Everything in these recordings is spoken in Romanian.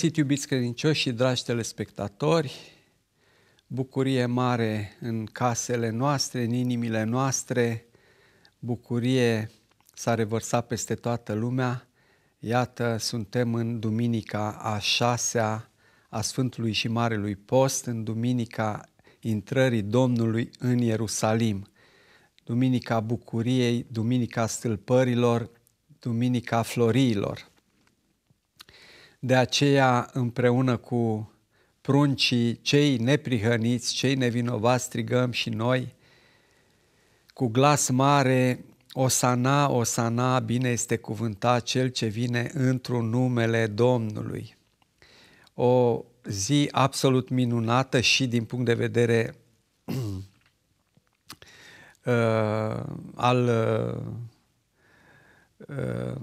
găsit, iubiți credincioși și dragi telespectatori! Bucurie mare în casele noastre, în inimile noastre. Bucurie s-a revărsat peste toată lumea. Iată, suntem în duminica a șasea a Sfântului și Marelui Post, în duminica intrării Domnului în Ierusalim. Duminica bucuriei, duminica stâlpărilor, duminica floriilor. De aceea, împreună cu pruncii, cei neprihăniți, cei nevinovați, strigăm și noi cu glas mare, Osana, Osana, bine este cuvântat cel ce vine într-un numele Domnului. O zi absolut minunată și din punct de vedere uh, al uh, Uh,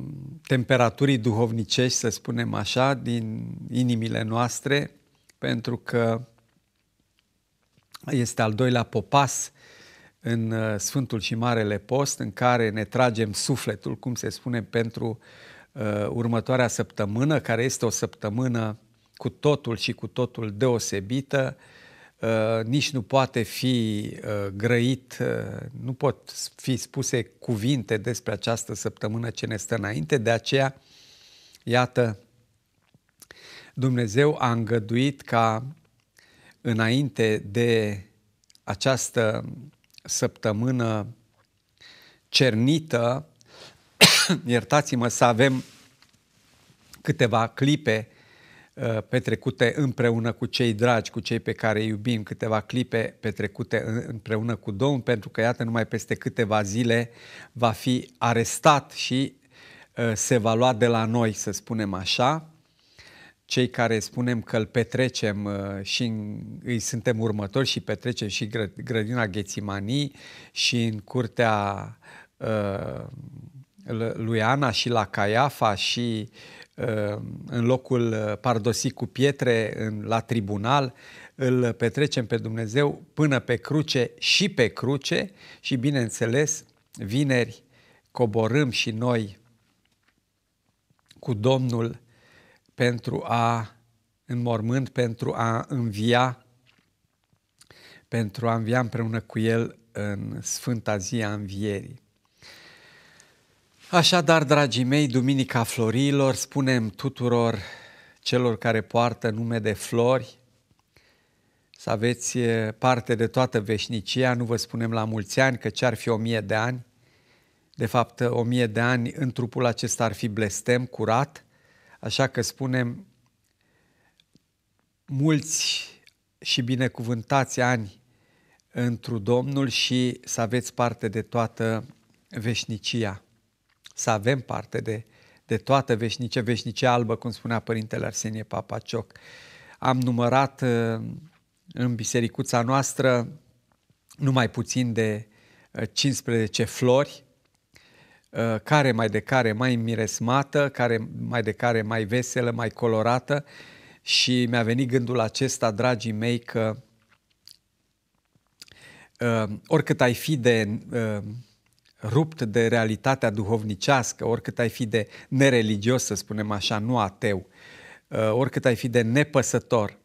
temperaturii duhovnicești, să spunem așa, din inimile noastre, pentru că este al doilea popas în uh, Sfântul și Marele Post, în care ne tragem sufletul, cum se spune, pentru uh, următoarea săptămână, care este o săptămână cu totul și cu totul deosebită, uh, Uh, nici nu poate fi uh, grăit, uh, nu pot fi spuse cuvinte despre această săptămână ce ne stă înainte, de aceea, iată, Dumnezeu a îngăduit ca înainte de această săptămână cernită, iertați-mă să avem câteva clipe Uh, petrecute împreună cu cei dragi, cu cei pe care îi iubim, câteva clipe petrecute împreună cu Domnul, pentru că iată numai peste câteva zile va fi arestat și uh, se va lua de la noi, să spunem așa, cei care spunem că îl petrecem uh, și îi suntem următori și petrecem și grădina Ghețimanii și în curtea lui Ana și la Caiafa și uh, Uh, în locul uh, pardosit cu pietre în, la tribunal, îl petrecem pe Dumnezeu până pe cruce și pe cruce și, bineînțeles, vineri coborâm și noi cu Domnul pentru a în mormânt, pentru a învia, pentru a învia împreună cu El în Sfânta zi a învierii. Așadar, dragii mei, Duminica Florilor, spunem tuturor celor care poartă nume de flori, să aveți eh, parte de toată veșnicia, nu vă spunem la mulți ani, că ce-ar fi o mie de ani, de fapt eh, o mie de ani în trupul acesta ar fi blestem, curat, așa că spunem mulți și binecuvântați ani întru Domnul și să aveți parte de toată veșnicia să avem parte de, de toată veșnicia, veșnicia albă, cum spunea Părintele Arsenie Papacioc. Am numărat uh, în bisericuța noastră numai puțin de 15 uh, flori, uh, care mai de care mai miresmată, care mai de care mai veselă, mai colorată și mi-a venit gândul acesta, dragii mei, că oricât ai fi de rupt de realitatea duhovnicească, oricât ai fi de nereligios, să spunem așa, nu ateu, uh, oricât ai fi de nepăsător,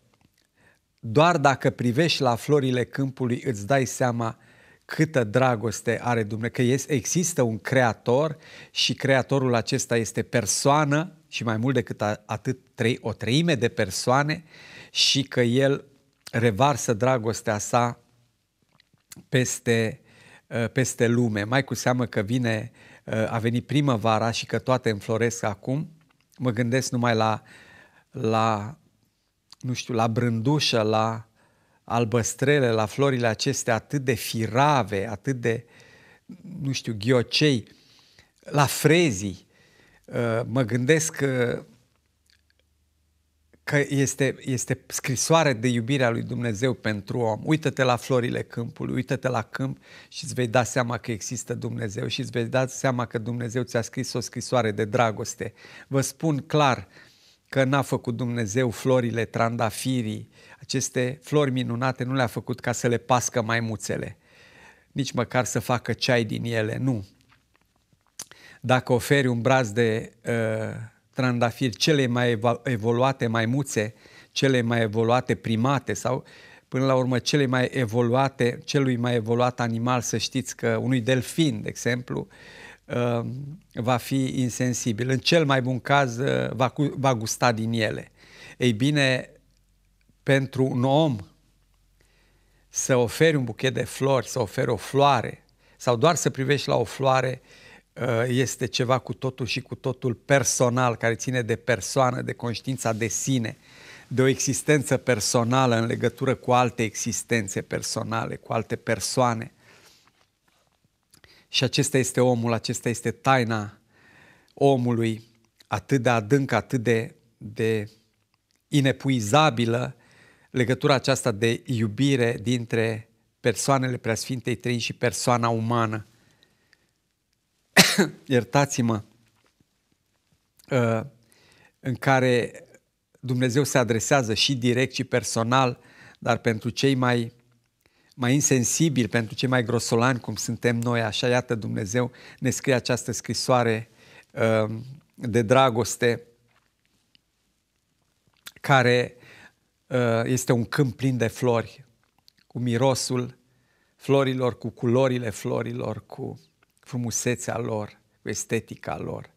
doar dacă privești la florile câmpului îți dai seama câtă dragoste are Dumnezeu, că există un creator și creatorul acesta este persoană și mai mult decât atât o treime de persoane și că el revarsă dragostea sa peste Uh, peste lume, mai cu seamă că vine, uh, a venit primăvara și că toate înfloresc acum, mă gândesc numai la, la nu știu, la brândușă, la albăstrele, la florile acestea atât de firave, atât de, nu știu, ghiocei, la frezii. Uh, mă gândesc că că este, este scrisoare de iubire a lui Dumnezeu pentru om. Uită-te la florile câmpului, uită-te la câmp și îți vei da seama că există Dumnezeu și îți vei da seama că Dumnezeu ți-a scris o scrisoare de dragoste. Vă spun clar că n-a făcut Dumnezeu florile, trandafirii, aceste flori minunate nu le-a făcut ca să le pască maimuțele, nici măcar să facă ceai din ele, nu. Dacă oferi un braz de uh, trandafiri, cele mai evoluate maimuțe, cele mai evoluate primate sau până la urmă cele mai evoluate, celui mai evoluat animal, să știți că unui delfin, de exemplu, uh, va fi insensibil. În cel mai bun caz uh, va, gusta din ele. Ei bine, pentru un om să oferi un buchet de flori, să oferi o floare sau doar să privești la o floare, uh, Uh, este ceva cu totul și cu totul personal, care ține de persoană, de conștiința de sine, de o existență personală în legătură cu alte existențe personale, cu alte persoane. Și acesta este omul, acesta este taina omului, atât de adânc, atât de, de inepuizabilă, legătura aceasta de iubire dintre persoanele preasfintei trei și persoana umană iertați-mă, uh, în care Dumnezeu se adresează și direct și personal, dar pentru cei mai, mai insensibili, pentru cei mai grosolani cum suntem noi, așa iată Dumnezeu ne scrie această scrisoare uh, de dragoste care uh, este un câmp plin de flori, cu mirosul florilor, cu culorile florilor, cu frumusețea lor, cu estetica lor,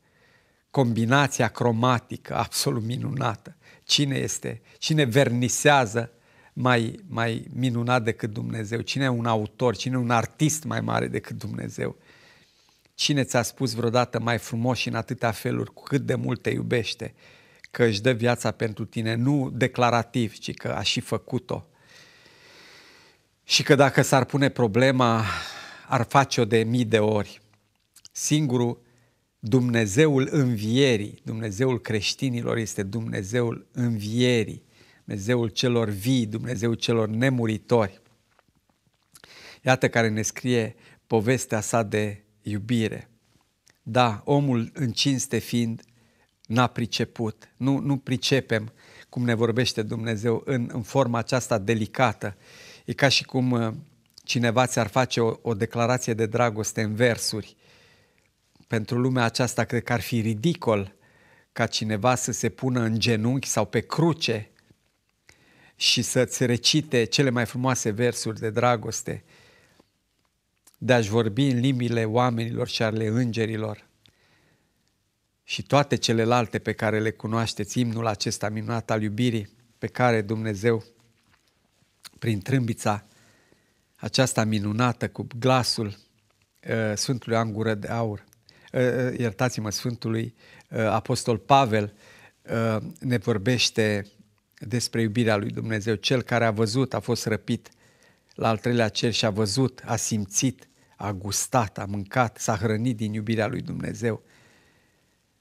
combinația cromatică absolut minunată. Cine este, cine vernisează mai, mai minunat decât Dumnezeu? Cine e un autor, cine e un artist mai mare decât Dumnezeu? Cine ți-a spus vreodată mai frumos și în atâtea feluri cu cât de mult te iubește, că își dă viața pentru tine, nu declarativ, ci că a și făcut-o. Și că dacă s-ar pune problema ar face-o de mii de ori. Singurul Dumnezeul învierii, Dumnezeul creștinilor este Dumnezeul învierii, Dumnezeul celor vii, Dumnezeul celor nemuritori. Iată care ne scrie povestea sa de iubire. Da, omul în cinste fiind n-a priceput, nu, nu pricepem cum ne vorbește Dumnezeu în, în forma aceasta delicată. E ca și cum uh, cineva ți-ar face o, o declarație de dragoste în versuri, pentru lumea aceasta cred că ar fi ridicol ca cineva să se pună în genunchi sau pe cruce și să-ți recite cele mai frumoase versuri de dragoste, de a-și vorbi în limbile oamenilor și ale îngerilor și toate celelalte pe care le cunoașteți, imnul acesta minunat al iubirii pe care Dumnezeu, prin trâmbița aceasta minunată cu glasul uh, Sfântului Angură de Aur, uh, uh, iertați-mă, Sfântului uh, Apostol Pavel, uh, ne vorbește despre iubirea lui Dumnezeu. Cel care a văzut a fost răpit la al treilea cer și a văzut, a simțit, a gustat, a mâncat, s-a hrănit din iubirea lui Dumnezeu,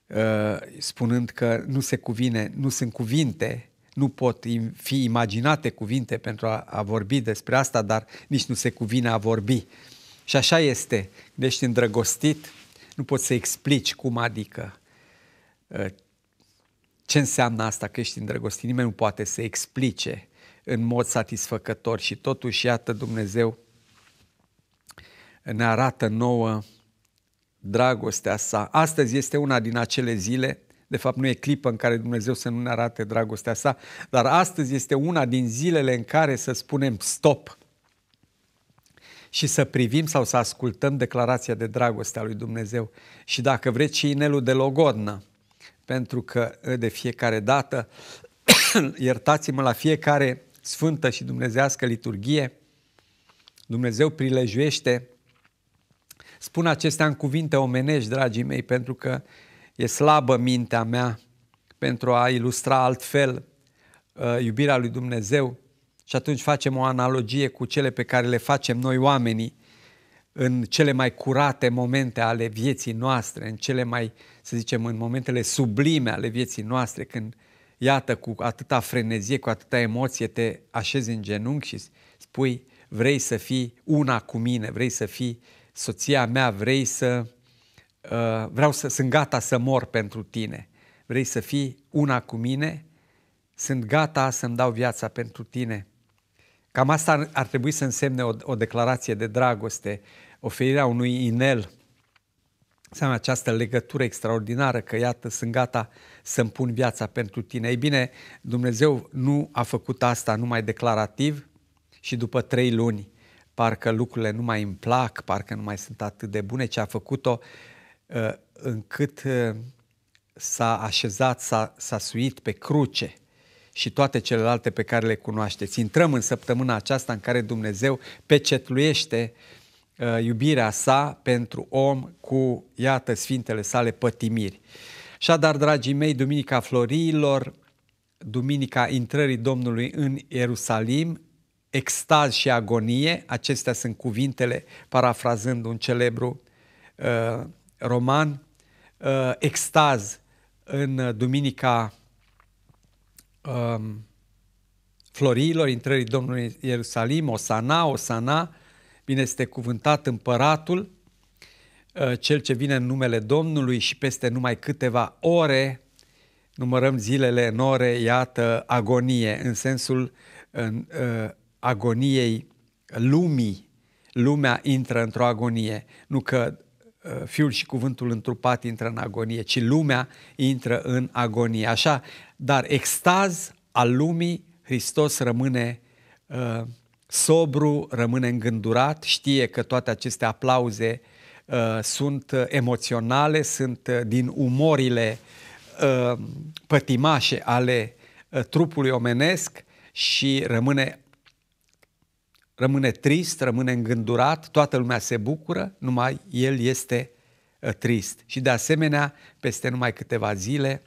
uh, spunând că nu se cuvine, nu sunt cuvinte nu pot fi imaginate cuvinte pentru a, a vorbi despre asta, dar nici nu se cuvine a vorbi. Și așa este, când ești îndrăgostit, nu poți să explici cum adică ă, ce înseamnă asta că ești îndrăgostit. Nimeni nu poate să explice în mod satisfăcător și totuși, iată, Dumnezeu ne arată nouă dragostea sa. Astăzi este una din acele zile de fapt, nu e clipă în care Dumnezeu să nu ne arate dragostea sa, dar astăzi este una din zilele în care să spunem stop și să privim sau să ascultăm declarația de dragoste a lui Dumnezeu. Și dacă vreți și inelul de logodnă, pentru că de fiecare dată, iertați-mă la fiecare sfântă și dumnezească liturghie, Dumnezeu prilejuiește Spun acestea în cuvinte omenești, dragii mei, pentru că E slabă mintea mea pentru a ilustra altfel uh, iubirea lui Dumnezeu și atunci facem o analogie cu cele pe care le facem noi oamenii în cele mai curate momente ale vieții noastre, în cele mai, să zicem, în momentele sublime ale vieții noastre, când, iată, cu atâta frenezie, cu atâta emoție, te așezi în genunchi și spui, vrei să fii una cu mine, vrei să fii soția mea, vrei să Uh, vreau să sunt gata să mor pentru tine. Vrei să fii una cu mine? Sunt gata să-mi dau viața pentru tine. Cam asta ar, ar trebui să însemne o, o declarație de dragoste, oferirea unui inel. Înseamnă această legătură extraordinară că iată, sunt gata să-mi pun viața pentru tine. Ei bine, Dumnezeu nu a făcut asta numai declarativ și după trei luni parcă lucrurile nu mai îmi plac, parcă nu mai sunt atât de bune, ce a făcut-o uh, Uh, încât uh, s-a așezat, s-a, s-a suit pe cruce și toate celelalte pe care le cunoașteți. Intrăm în săptămâna aceasta în care Dumnezeu pecetluiește uh, iubirea sa pentru om cu, iată, sfintele sale pătimiri. dar, dragii mei, Duminica Florilor, Duminica intrării Domnului în Ierusalim, extaz și agonie, acestea sunt cuvintele, parafrazând un celebru uh, roman uh, Extaz în Duminica um, Florilor, intrării Domnului Ierusalim, Osana, Osana, bine este cuvântat împăratul, uh, cel ce vine în numele Domnului și peste numai câteva ore, numărăm zilele în ore, iată, agonie, în sensul în, uh, agoniei lumii, lumea intră într-o agonie, nu că Uh, fiul și cuvântul întrupat intră în agonie, ci lumea intră în agonie. Așa, dar extaz al lumii, Hristos rămâne uh, sobru, rămâne îngândurat, știe că toate aceste aplauze uh, sunt emoționale, sunt uh, din umorile uh, pătimașe ale uh, trupului omenesc și rămâne rămâne trist, rămâne îngândurat, toată lumea se bucură, numai el este ă, trist. Și de asemenea, peste numai câteva zile,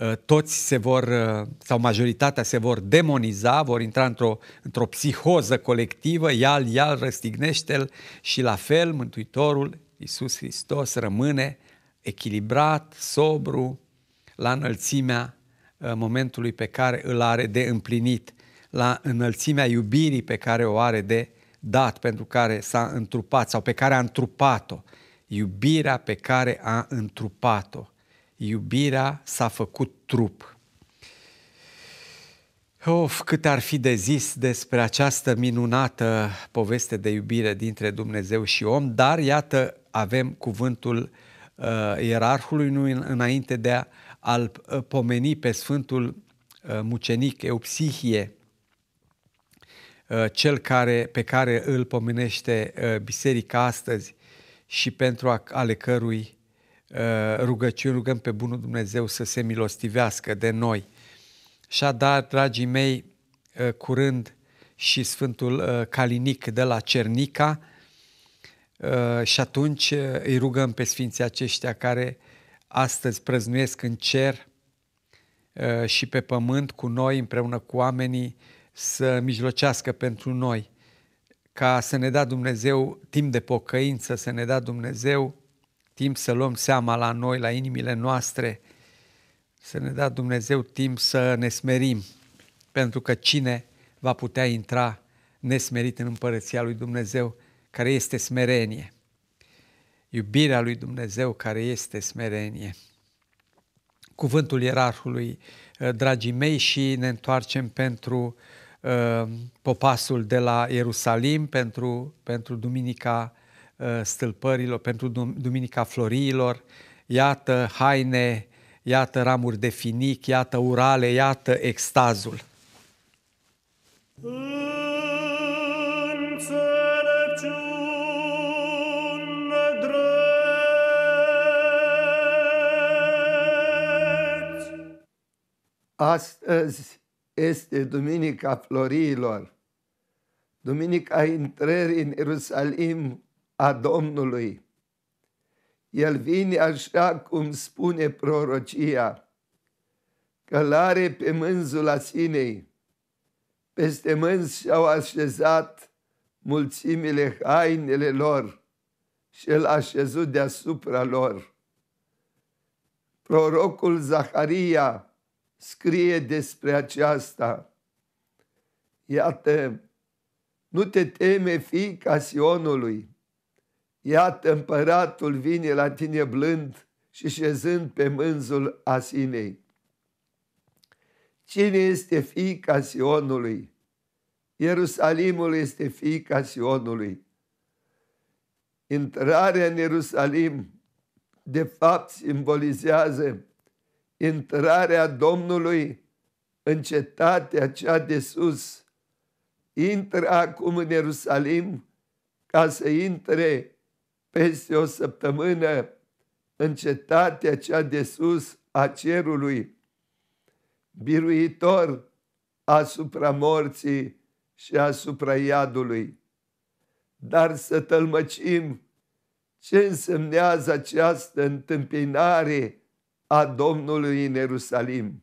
ă, toți se vor, ă, sau majoritatea se vor demoniza, vor intra într-o, într psihoză colectivă, ial, ial, răstignește-l și la fel Mântuitorul Iisus Hristos rămâne echilibrat, sobru, la înălțimea momentului pe care îl are de împlinit la înălțimea iubirii pe care o are de dat, pentru care s-a întrupat sau pe care a întrupat-o. Iubirea pe care a întrupat-o. Iubirea s-a făcut trup. Of, cât ar fi de zis despre această minunată poveste de iubire dintre Dumnezeu și om, dar iată, avem cuvântul uh, ierarhului nu înainte de a, al uh, pomeni pe Sfântul uh, Mucenic Eupsihie, Uh, cel care, pe care îl pomenește uh, biserica astăzi și pentru ale cărui uh, rugăciuni rugăm pe Bunul Dumnezeu să se milostivească de noi. Și dar, dragii mei, curând și Sfântul Calinic de la Cernica și atunci îi rugăm pe Sfinții aceștia care astăzi prăznuiesc în cer și pe pământ cu noi împreună cu oamenii să mijlocească pentru noi, ca să ne dea Dumnezeu timp de pocăință, să ne dea Dumnezeu timp să luăm seama la noi, la inimile noastre, să ne dea Dumnezeu timp să ne smerim, pentru că cine va putea intra nesmerit în împărăția lui Dumnezeu, care este smerenie. Iubirea lui Dumnezeu care este smerenie. Cuvântul ierarhului, dragii mei, și ne întoarcem pentru Uh, popasul de la Ierusalim pentru, pentru Duminica uh, Stâlpărilor, pentru Duminica Floriilor. Iată haine, iată ramuri de finic, iată urale, iată extazul. Astăzi uh, este Duminica Florilor, Duminica intrării în Ierusalim a Domnului. El vine așa cum spune prorocia, călare pe mânzul sinei, peste mânzi și-au așezat mulțimile hainele lor și l așezut deasupra lor. Prorocul Zaharia scrie despre aceasta. Iată, nu te teme, fiica Sionului. Iată, împăratul vine la tine blând și șezând pe mânzul Asinei. Cine este fiica Sionului? Ierusalimul este fiica Sionului. Intrarea în Ierusalim, de fapt, simbolizează intrarea Domnului în cetatea cea de sus. Intră acum în Ierusalim ca să intre peste o săptămână în cetatea cea de sus a cerului, biruitor asupra morții și asupra iadului. Dar să tălmăcim ce însemnează această întâmpinare a Domnului în Ierusalim.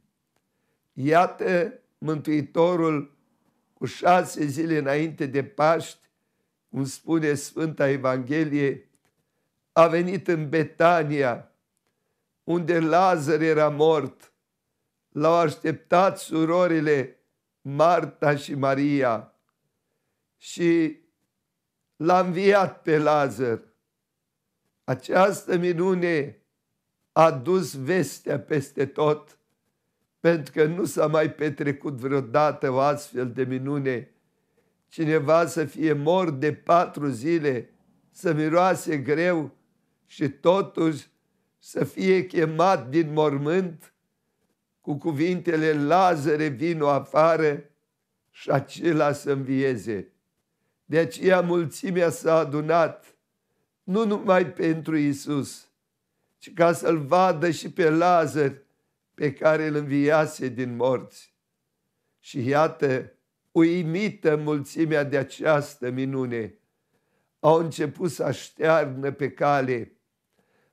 Iată Mântuitorul cu șase zile înainte de Paști, cum spune Sfânta Evanghelie, a venit în Betania, unde Lazar era mort. L-au așteptat surorile Marta și Maria și l-a înviat pe Lazar. Această minune a dus vestea peste tot, pentru că nu s-a mai petrecut vreodată o astfel de minune. Cineva să fie mor de patru zile, să miroase greu și totuși să fie chemat din mormânt cu cuvintele Lazare vino afară și acela să învieze. De aceea mulțimea s-a adunat, nu numai pentru Isus, și ca să-l vadă și pe Lazar pe care îl înviase din morți. Și iată, uimită mulțimea de această minune, au început să aștearnă pe cale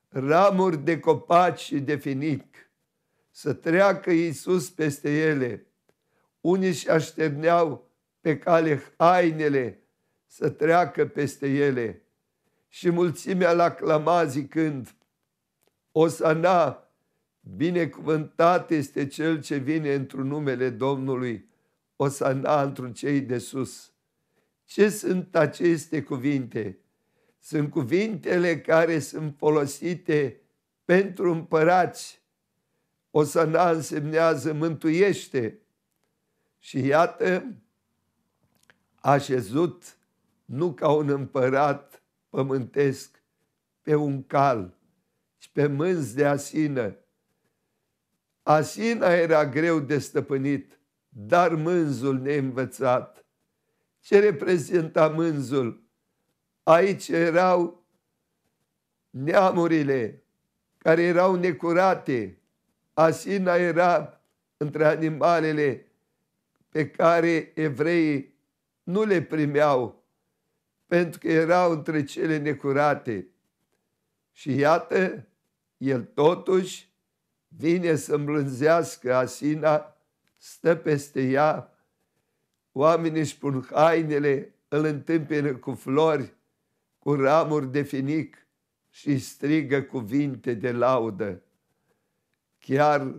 ramuri de copaci și de finic, să treacă Iisus peste ele. Unii și așterneau pe cale hainele, să treacă peste ele. Și mulțimea l-a clama zicând, Osana, binecuvântat este cel ce vine într-un numele Domnului, Osana într-un cei de sus. Ce sunt aceste cuvinte? Sunt cuvintele care sunt folosite pentru împărați. Osana însemnează mântuiește. Și iată, așezut nu ca un împărat pământesc pe un cal, și pe mânz de asină. Asina era greu de stăpânit, dar mânzul neînvățat. Ce reprezenta mânzul? Aici erau neamurile care erau necurate. Asina era între animalele pe care evreii nu le primeau pentru că erau între cele necurate. Și iată, el totuși vine să îmblânzească asina, stă peste ea, oamenii își pun hainele, îl întâmpină cu flori, cu ramuri de finic și strigă cuvinte de laudă. Chiar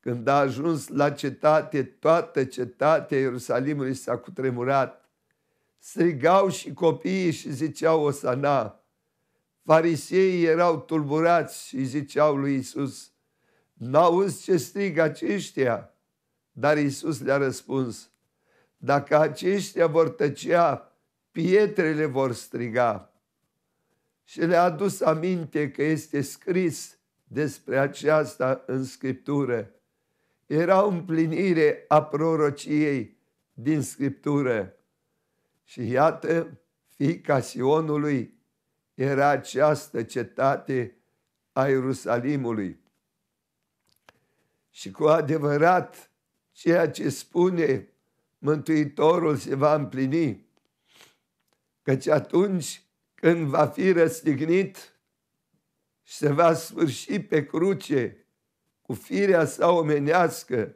când a ajuns la cetate, toată cetatea Ierusalimului s-a cutremurat. Strigau și copiii și ziceau Osana, Fariseii erau tulburați și ziceau lui Isus, n-auzi ce strig aceștia? Dar Isus le-a răspuns, dacă aceștia vor tăcea, pietrele vor striga. Și le-a adus aminte că este scris despre aceasta în Scriptură. Era o împlinire a prorociei din Scriptură. Și iată, fica Sionului era această cetate a Ierusalimului. Și cu adevărat, ceea ce spune Mântuitorul se va împlini, căci atunci când va fi răstignit și se va sfârși pe cruce cu firea sa omenească,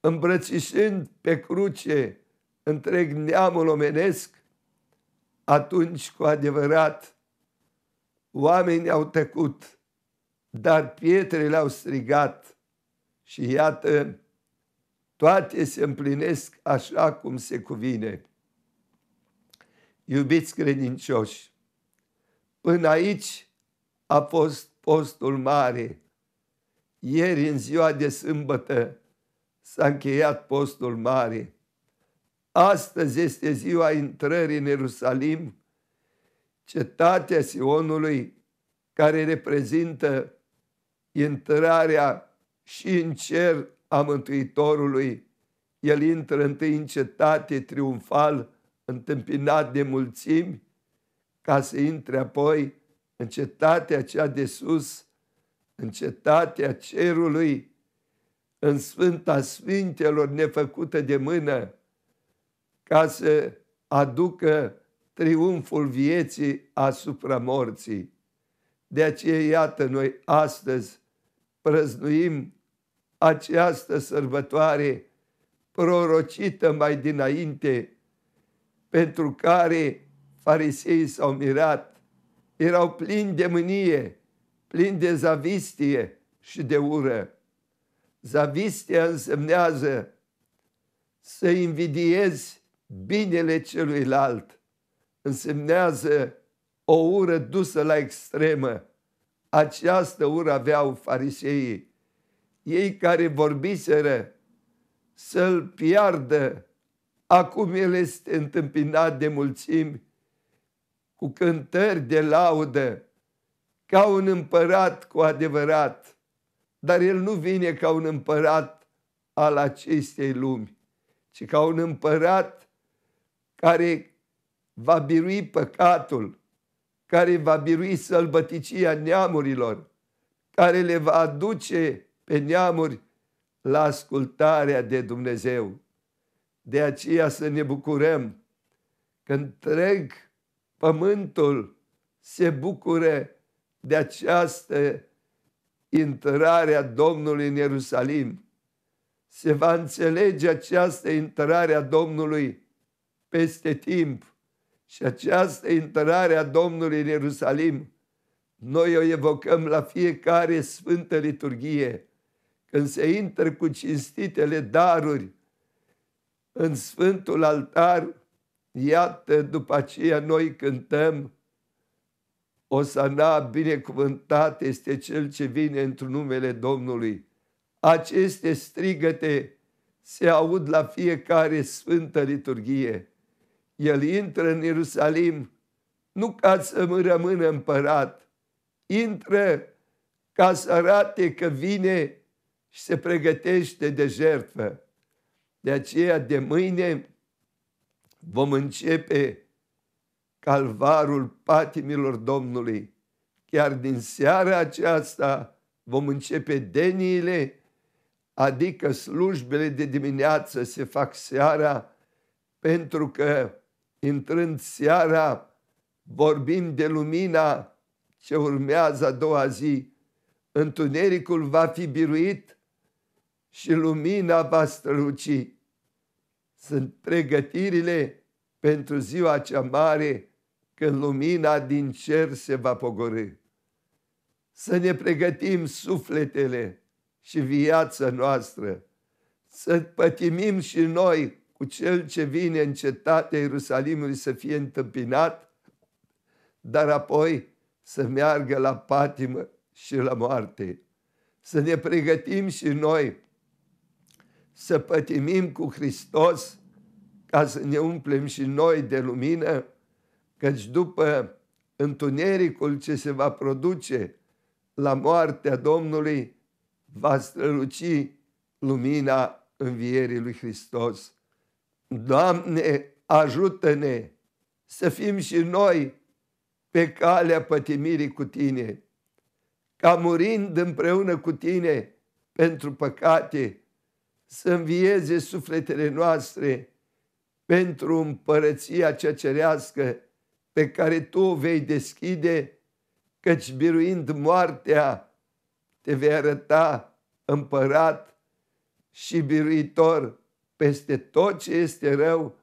îmbrățișând pe cruce întreg neamul omenesc, atunci cu adevărat Oamenii au tăcut, dar pietrele au strigat și iată, toate se împlinesc așa cum se cuvine. Iubiți credincioși, până aici a fost postul mare. Ieri, în ziua de sâmbătă, s-a încheiat postul mare. Astăzi este ziua intrării în Ierusalim cetatea Sionului care reprezintă intrarea și în cer a Mântuitorului. El intră întâi în cetate triumfal, întâmpinat de mulțimi, ca să intre apoi în cetatea cea de sus, în cetatea cerului, în Sfânta Sfintelor nefăcută de mână, ca să aducă triumful vieții asupra morții. De aceea, iată, noi astăzi prăznuim această sărbătoare prorocită mai dinainte, pentru care fariseii s-au mirat, erau plini de mânie, plini de zavistie și de ură. Zavistia însemnează să invidiezi binele celuilalt, însemnează o ură dusă la extremă. Această ură aveau fariseii. Ei care vorbiseră să-l piardă, acum el este întâmpinat de mulțimi cu cântări de laudă, ca un împărat cu adevărat, dar el nu vine ca un împărat al acestei lumi, ci ca un împărat care va birui păcatul, care va birui sălbăticia neamurilor, care le va aduce pe neamuri la ascultarea de Dumnezeu. De aceea să ne bucurăm că întreg pământul se bucură de această intrare a Domnului în Ierusalim. Se va înțelege această intrare a Domnului peste timp și această intrare a Domnului în Ierusalim, noi o evocăm la fiecare sfântă liturghie, când se intră cu cinstitele daruri în sfântul altar, iată, după aceea noi cântăm Osana, binecuvântat este cel ce vine într numele Domnului. Aceste strigăte se aud la fiecare sfântă liturghie el intră în Ierusalim nu ca să rămână împărat, intră ca să arate că vine și se pregătește de jertfă. De aceea, de mâine vom începe calvarul patimilor Domnului. Chiar din seara aceasta vom începe deniile, adică slujbele de dimineață se fac seara, pentru că intrând seara, vorbim de lumina ce urmează a doua zi, întunericul va fi biruit și lumina va străluci. Sunt pregătirile pentru ziua cea mare când lumina din cer se va pogorâ. Să ne pregătim sufletele și viața noastră, să pătimim și noi cu cel ce vine în cetatea Ierusalimului să fie întâmpinat, dar apoi să meargă la patimă și la moarte. Să ne pregătim și noi să pătimim cu Hristos ca să ne umplem și noi de lumină, căci după întunericul ce se va produce la moartea Domnului, va străluci lumina învierii lui Hristos. Doamne, ajută-ne să fim și noi pe calea pătimirii cu Tine, ca murind împreună cu Tine pentru păcate, să învieze sufletele noastre pentru împărăția cea cerească pe care Tu o vei deschide, căci biruind moartea te vei arăta împărat și biruitor peste tot ce este rău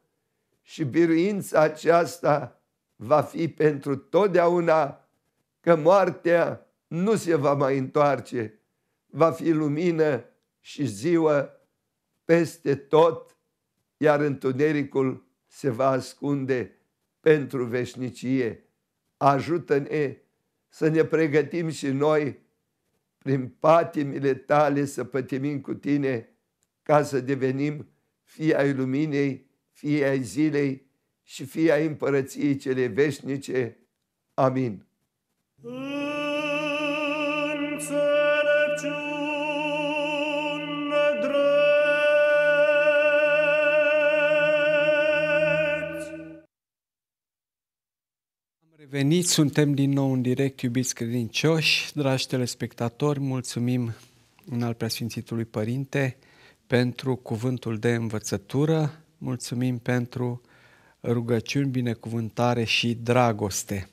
și biruința aceasta va fi pentru totdeauna că moartea nu se va mai întoarce, va fi lumină și ziua peste tot, iar întunericul se va ascunde pentru veșnicie. Ajută-ne să ne pregătim și noi prin patimile tale să pătimim cu tine ca să devenim fie ai luminei, fie ai zilei și fie ai împărăției cele veșnice. Amin. revenit, suntem din nou în direct, iubiți credincioși, dragi telespectatori, mulțumim în al preasfințitului Părinte pentru cuvântul de învățătură, mulțumim pentru rugăciuni, binecuvântare și dragoste.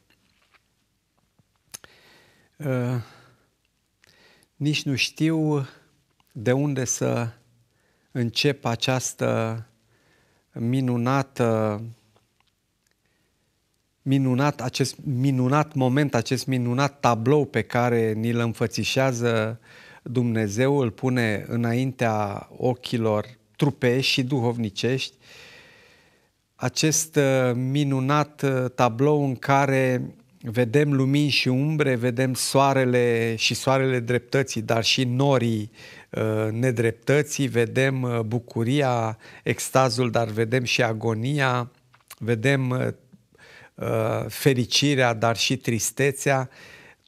Uh, nici nu știu de unde să încep această minunată minunat, acest minunat moment, acest minunat tablou pe care ni-l înfățișează uh, Dumnezeu îl pune înaintea ochilor trupești și duhovnicești acest uh, minunat uh, tablou în care vedem lumini și umbre, vedem soarele și soarele dreptății, dar și norii uh, nedreptății, vedem bucuria, extazul, dar vedem și agonia, vedem fericirea, dar și tristețea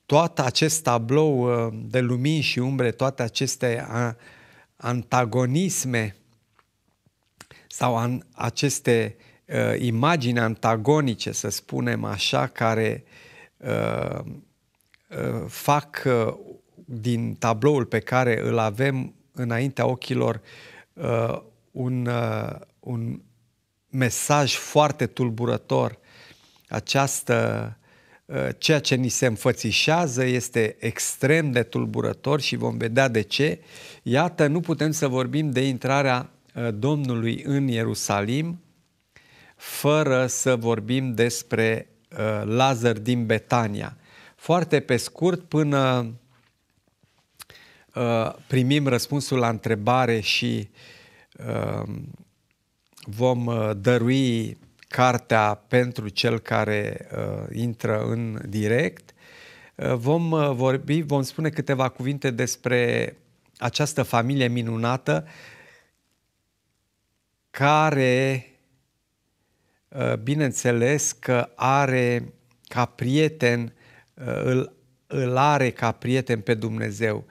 tot acest tablou uh, de lumini și umbre, toate aceste antagonisme sau aceste uh, imagini antagonice, să spunem așa, care uh, fac din tabloul pe care îl avem înaintea ochilor un, un mesaj foarte tulburător. Această uh, Ă, ceea ce ni se înfățișează este extrem de tulburător și vom vedea de ce. Iată, nu putem să vorbim de intrarea ă, Domnului în Ierusalim fără să vorbim despre ă, Lazar din Betania. Foarte pe scurt, până primim răspunsul la întrebare și vom dărui cartea pentru cel care uh, intră în direct, uh, vom uh, vorbi, vom spune câteva cuvinte despre această familie minunată care, uh, bineînțeles, că are ca prieten, uh, îl, îl are ca prieten pe Dumnezeu.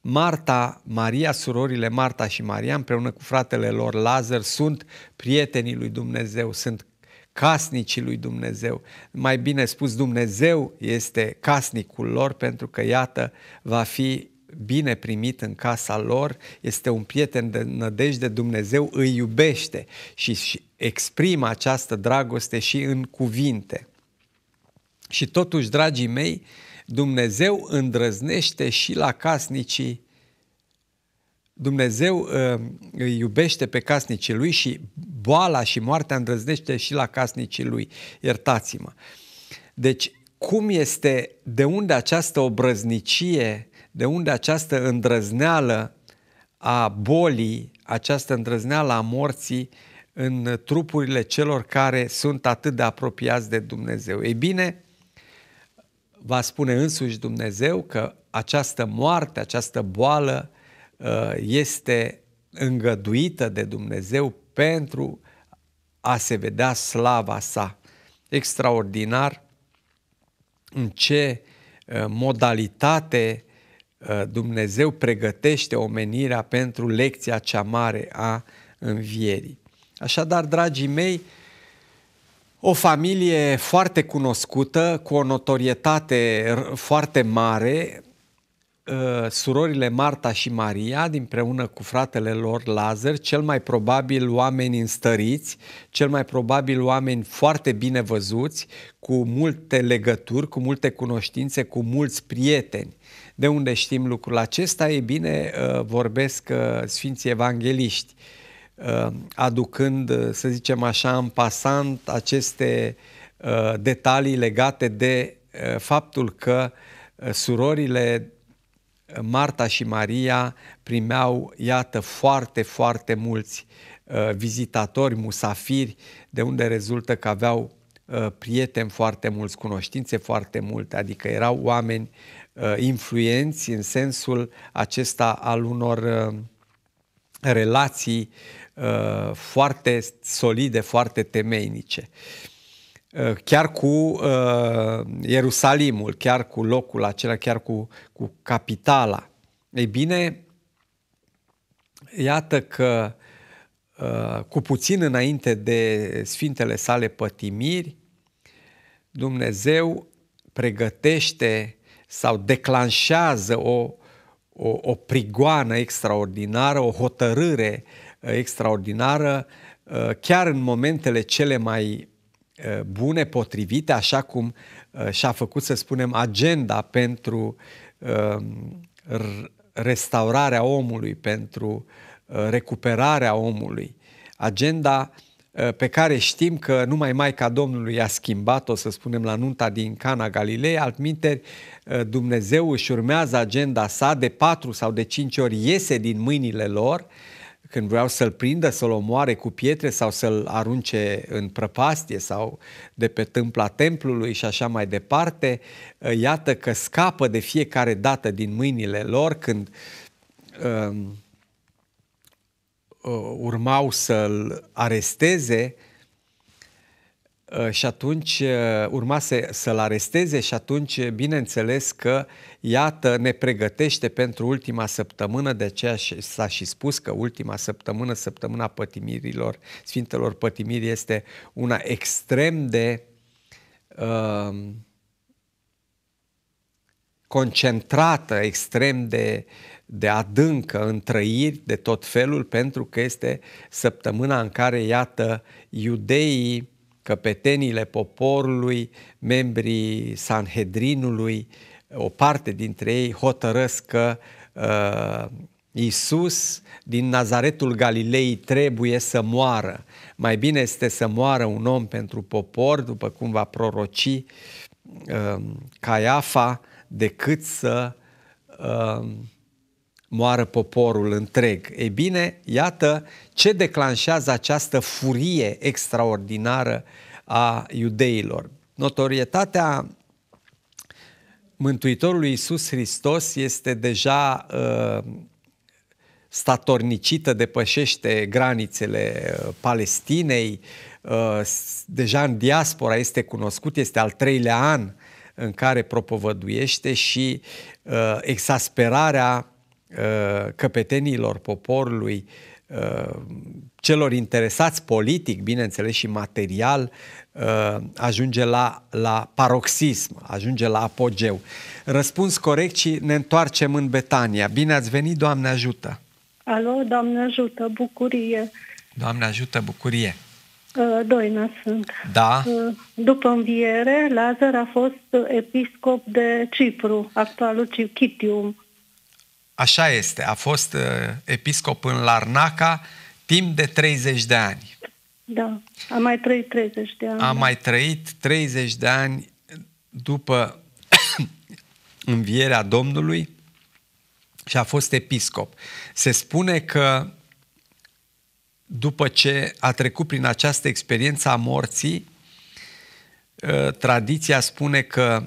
Marta, Maria, surorile Marta și Maria împreună cu fratele lor Lazar sunt prietenii lui Dumnezeu, sunt casnicii lui Dumnezeu. Mai bine spus, Dumnezeu este casnicul lor pentru că, iată, va fi bine primit în casa lor, este un prieten de nădejde, Dumnezeu îi iubește și exprimă această dragoste și în cuvinte. Și totuși, dragii mei, Dumnezeu îndrăznește și la casnicii Dumnezeu uh, îi iubește pe casnicii lui și boala și moartea îndrăznește și la casnicii lui. Iertați-mă. Deci, cum este, de unde această obrăznicie, de unde această îndrăzneală a bolii, această îndrăzneală a morții în trupurile celor care sunt atât de apropiați de Dumnezeu? Ei bine, va spune însuși Dumnezeu că această moarte, această boală Uh, este îngăduită de Dumnezeu pentru a se vedea slava sa. Extraordinar în ce uh, modalitate uh, Dumnezeu pregătește omenirea pentru lecția cea mare a învierii. Așadar, dragii mei, o familie foarte cunoscută, cu o notorietate foarte mare, Uh, surorile Marta și Maria, împreună cu fratele lor Lazar, cel mai probabil oameni înstăriți, cel mai probabil oameni foarte bine văzuți, cu multe legături, cu multe cunoștințe, cu mulți prieteni. De unde știm lucrul acesta? E bine, uh, vorbesc uh, Sfinții Evangeliști, aducând, să zicem așa, în pasant aceste detalii legate de faptul că surorile Marta și Maria primeau, iată, foarte, foarte mulți uh, vizitatori, musafiri, de unde rezultă că aveau uh, prieteni foarte mulți, cunoștințe foarte multe, adică erau oameni uh, influenți în sensul acesta al unor relații foarte solide, foarte temeinice. Eh, chiar cu uh, Ierusalimul, chiar cu locul acela, chiar cu, cu capitala. Ei bine, iată că uh, cu puțin înainte de sfintele sale pătimiri, Dumnezeu pregătește sau declanșează o, o, o prigoană extraordinară, o hotărâre extraordinară, chiar în momentele cele mai Eh, bune, potrivite, așa cum eh, și-a făcut, să spunem, agenda pentru ehm, restaurarea omului, pentru eh, recuperarea omului. Agenda pe care știm că numai Maica Domnului a schimbat-o, să spunem, la nunta din Cana Galilei, altminteri Dumnezeu își urmează agenda sa de patru sau de cinci ori iese din mâinile lor uh, când vreau să-l prindă, să-l omoare cu pietre sau să-l arunce în prăpastie sau de pe tâmpla templului și așa mai departe, ă, iată că scapă de fiecare dată din mâinile lor când um, urmau să-l aresteze, Uh, și atunci uh, urma să, să-l aresteze și atunci uh, bineînțeles că iată ne pregătește pentru ultima săptămână, de aceea s-a și spus că ultima săptămână, săptămâna pătimirilor, Sfintelor Pătimiri este una extrem de concentrată, extrem de, de adâncă în trăiri de tot felul, pentru că este săptămâna în care, iată, iudeii căpetenile poporului, membrii Sanhedrinului, o parte dintre ei hotărăsc că uh, Iisus din Nazaretul Galilei trebuie să moară. Mai bine este să moară un om pentru popor, după cum va proroci uh, Caiafa, decât să uh, moară poporul întreg. E bine, iată ce declanșează această furie extraordinară a iudeilor. Notorietatea Mântuitorului Iisus Hristos este deja uh, statornicită, depășește granițele uh, Palestinei, uh, deja în diaspora este cunoscut, este al treilea an în care propovăduiește și uh, exasperarea Uh, căpetenilor poporului, uh, celor interesați politic, bineînțeles, și material, uh, ajunge la, la paroxism, ajunge la apogeu. Răspuns corect și ne întoarcem în Betania. Bine ați venit, Doamne ajută! Alo, Doamne ajută, bucurie! Doamne ajută, bucurie! Doina sunt. Da. După înviere, Lazar a fost episcop de Cipru, actualul Cichitium. Așa este, a fost uh, episcop în Larnaca timp de 30 de ani. Da, A mai trăit 30 de ani. A mai trăit 30 de ani după învierea Domnului și a fost episcop. Se spune că după ce a trecut prin această experiență a morții, uh, tradiția spune că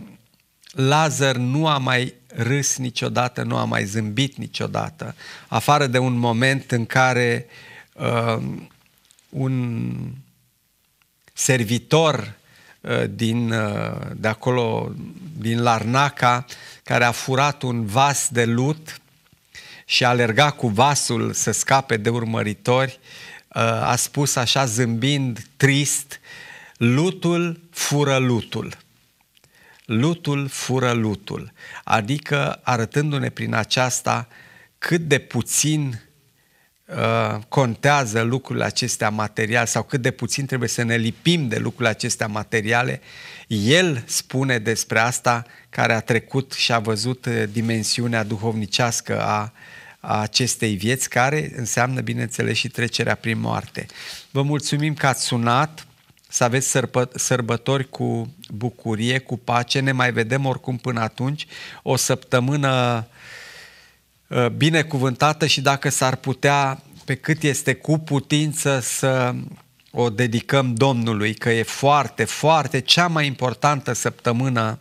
Lazar nu a mai râs niciodată, nu a mai zâmbit niciodată, afară de un moment în care uh, un servitor uh, din, uh, de acolo, din Larnaca, care a furat un vas de lut și alerga cu vasul să scape de urmăritori, uh, a spus așa zâmbind, trist, lutul fură lutul lutul fură lutul, adică arătându-ne prin aceasta cât de puțin uh, contează lucrurile acestea materiale sau cât de puțin trebuie să ne lipim de lucrurile acestea materiale, el spune despre asta care a trecut și a văzut uh, dimensiunea duhovnicească a, a acestei vieți, care înseamnă, bineînțeles, și trecerea prin moarte. Vă mulțumim că ați sunat, să aveți sărbă, sărbători cu bucurie, cu pace. Ne mai vedem oricum până atunci. O săptămână uh, binecuvântată și dacă s-ar putea, pe cât este cu putință, să o dedicăm Domnului, că e foarte, foarte cea mai importantă săptămână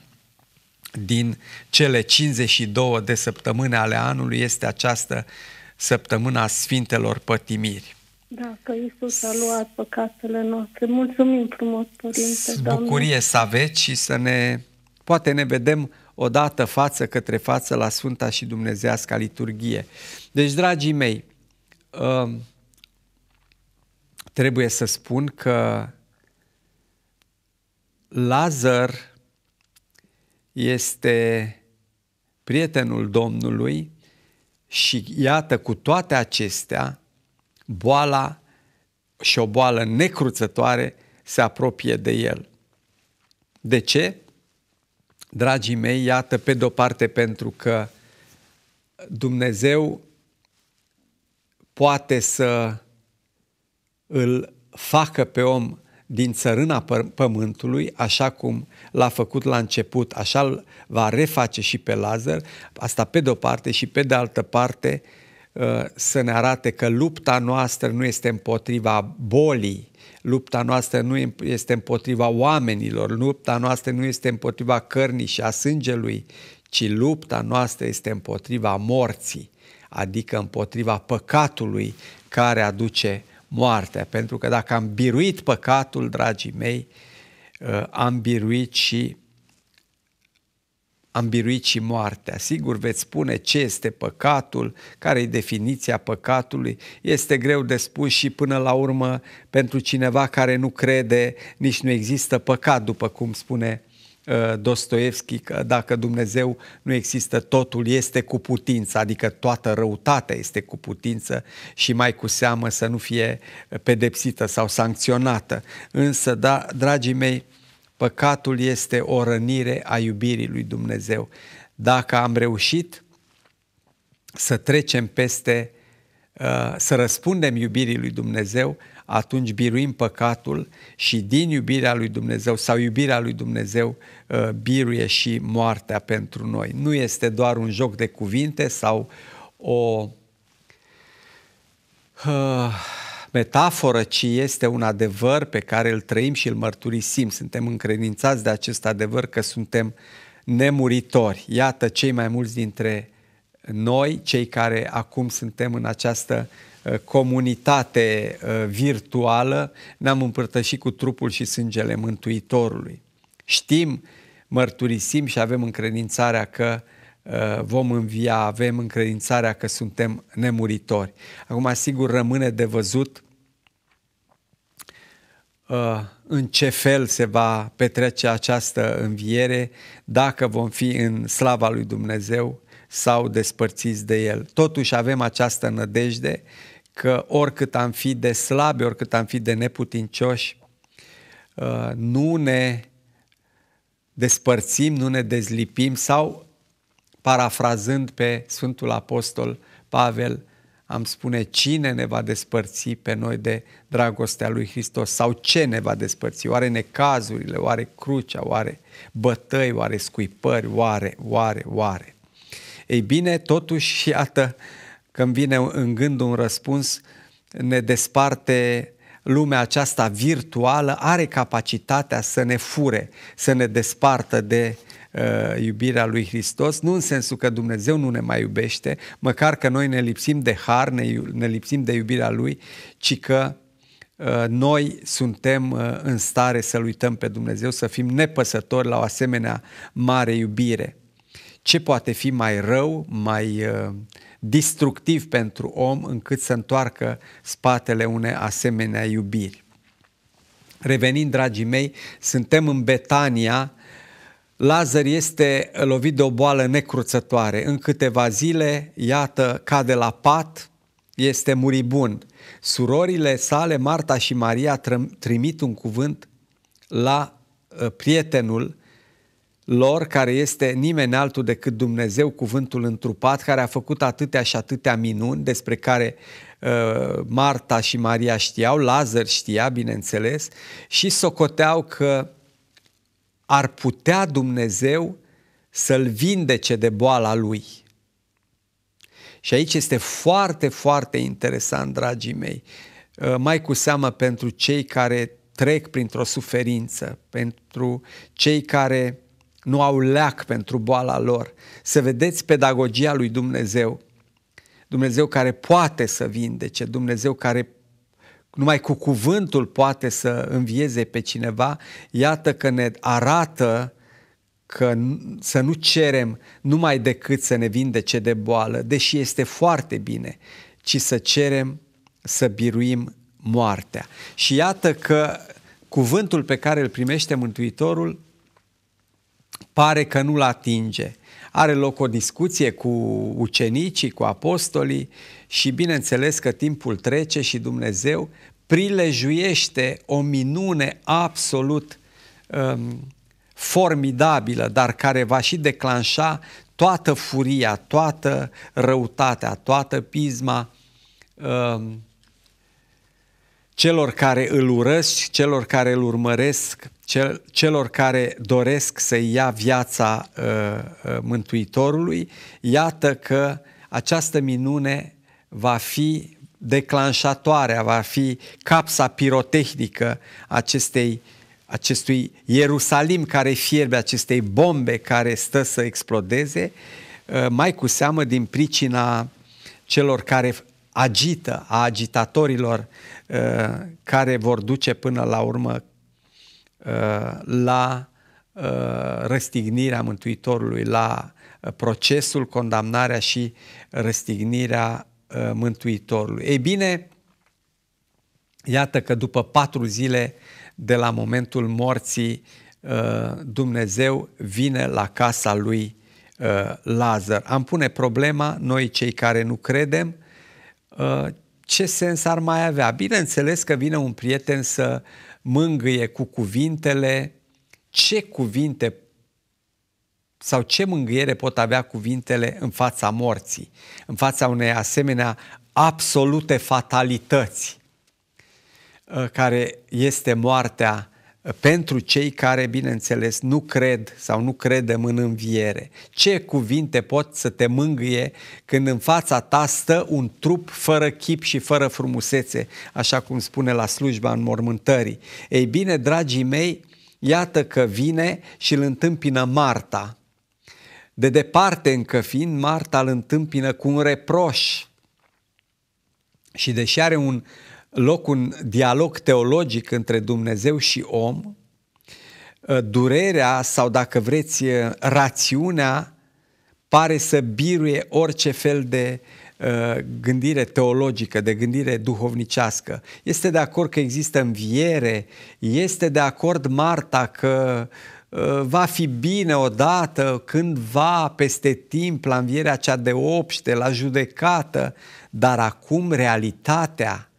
din cele 52 de săptămâni ale anului este această săptămână a Sfintelor Pătimiri. Da, că Isus a luat păcatele noastre. Mulțumim frumos, Părinte. Bucurie să aveți și să ne... Poate ne vedem odată față către față la Sfânta și Dumnezeasca Liturghie. Deci, dragii mei, um, trebuie să spun că Lazar este prietenul Domnului și iată, cu toate acestea, boala și o boală necruțătoare se apropie de el. De ce? Dragii mei, iată, pe de-o parte pentru că Dumnezeu poate să îl facă pe om din țărâna pământului, așa cum l-a făcut la început, așa îl va reface și pe Lazar, asta pe de-o parte și pe de altă parte, uh, să ne arate că lupta noastră nu este împotriva bolii, lupta noastră nu este împotriva oamenilor, lupta noastră nu este împotriva cărnii și a sângelui, ci lupta noastră este împotriva morții, adică împotriva păcatului care aduce moartea. Pentru că dacă am biruit păcatul, dragii mei, uh, am biruit și am biruit și moartea. Sigur veți spune ce este păcatul, care e definiția păcatului. Este greu de spus și până la urmă pentru cineva care nu crede, nici nu există păcat, după cum spune uh, Dostoevski că dacă Dumnezeu nu există, totul este cu putință, adică toată răutatea este cu putință și mai cu seamă să nu fie pedepsită sau sancționată. Însă, da, dragii mei, Păcatul este o rănire a iubirii lui Dumnezeu. Dacă am reușit să trecem peste, uh, să răspundem iubirii lui Dumnezeu, atunci biruim păcatul și din iubirea lui Dumnezeu sau iubirea lui Dumnezeu uh, biruie și moartea pentru noi. Nu este doar un joc de cuvinte sau o uh, metaforă, ci este un adevăr pe care îl trăim și îl mărturisim. Suntem încredințați de acest adevăr că suntem nemuritori. Iată, cei mai mulți dintre noi, cei care acum suntem în această uh, comunitate uh, virtuală, ne-am împărtășit cu trupul și sângele Mântuitorului. Știm, mărturisim și avem încredințarea că uh, vom învia, avem încredințarea că suntem nemuritori. Acum, sigur, rămâne de văzut Uh, în ce fel se va petrece această înviere, dacă vom fi în slava lui Dumnezeu sau despărțiți de El. Totuși avem această nădejde că oricât am fi de slabi, oricât am fi de neputincioși, uh, nu ne despărțim, nu ne dezlipim sau, parafrazând pe Sfântul Apostol Pavel, am spune cine ne va despărți pe noi de dragostea lui Hristos sau ce ne va despărți, oare necazurile, oare crucea, oare bătăi, oare scuipări, oare, oare, oare. Ei bine, totuși, iată, când vine în gând un răspuns, ne desparte lumea aceasta virtuală, are capacitatea să ne fure, să ne despartă de Uh, iubirea lui Hristos, nu în sensul că Dumnezeu nu ne mai iubește, măcar că noi ne lipsim de har, ne, ne lipsim de iubirea lui, ci că uh, noi suntem uh, în stare să-L uităm pe Dumnezeu, să fim nepăsători la o asemenea mare iubire. Ce poate fi mai rău, mai destructiv pentru om încât să întoarcă spatele unei asemenea iubiri? Revenind, dragii mei, suntem în Betania, Lazar este lovit de o boală necruțătoare. În câteva zile, iată, cade la pat, este muribun. Surorile sale, Marta și Maria, trimit un cuvânt la ă, prietenul lor, care este nimeni altul decât Dumnezeu, cuvântul întrupat, care a făcut atâtea și atâtea minuni, despre care uh, Marta și Maria știau, Lazar știa, bineînțeles, și socoteau că ar putea Dumnezeu să-l vindece de boala lui. Și aici este foarte, foarte interesant, dragii mei, uh, mai cu seamă pentru cei care trec printr-o suferință, pentru cei care nu au leac pentru boala lor. Să vedeți pedagogia lui Dumnezeu. Dumnezeu care poate să vindece, Dumnezeu care numai cu cuvântul poate să învieze pe cineva, iată că ne arată că să nu cerem numai decât să ne vindece de boală, deși este foarte bine, ci să cerem să biruim moartea. Și iată că cuvântul pe care îl primește Mântuitorul pare că nu-l atinge. Are loc o discuție cu ucenicii, cu apostolii și bineînțeles că timpul trece și Dumnezeu prilejuiește o minune absolut um, formidabilă, dar care va și declanșa toată furia, toată răutatea, toată pisma um, celor care îl urăsc, celor care îl urmăresc, cel, celor care doresc să ia viața uh, uh, Mântuitorului. Iată că această minune va fi declanșatoarea, va fi capsa pirotehnică acestei, acestui Ierusalim care fierbe, acestei bombe care stă să explodeze, ă, mai cu seamă din pricina celor care agită, a agitatorilor ă, care vor duce până la urmă ă, la răstignirea Mântuitorului, la procesul, condamnarea și răstignirea Uh, Mântuitorului. Ei bine, iată că după patru zile de la momentul morții, uh, Dumnezeu vine la casa lui uh, Lazar. Am pune problema, noi cei care nu credem, ce sens ar mai avea? Bineînțeles că vine un prieten să mângâie cu cuvintele, ce cuvinte sau ce mângâiere pot avea cuvintele în fața morții, în fața unei asemenea absolute fatalități ă, care este moartea ă, pentru cei care, bineînțeles, nu cred sau nu credem în înviere. Ce cuvinte pot să te mângâie când în fața ta stă un trup fără chip și fără frumusețe, așa cum spune la slujba în mormântării? Ei bine, dragii mei, iată că vine și îl întâmpină Marta, de departe încă fiind, Marta îl întâmpină cu un reproș. Și deși are un loc, un dialog teologic între Dumnezeu și om, ă, durerea sau, dacă vreți, ă, rațiunea pare să biruie orice fel de ă, gândire teologică, de gândire duhovnicească. Este de acord că există înviere, este de acord Marta că uh, Uh, va fi bine odată, cândva, peste timp, la învierea cea de opște, la judecată, dar acum realitatea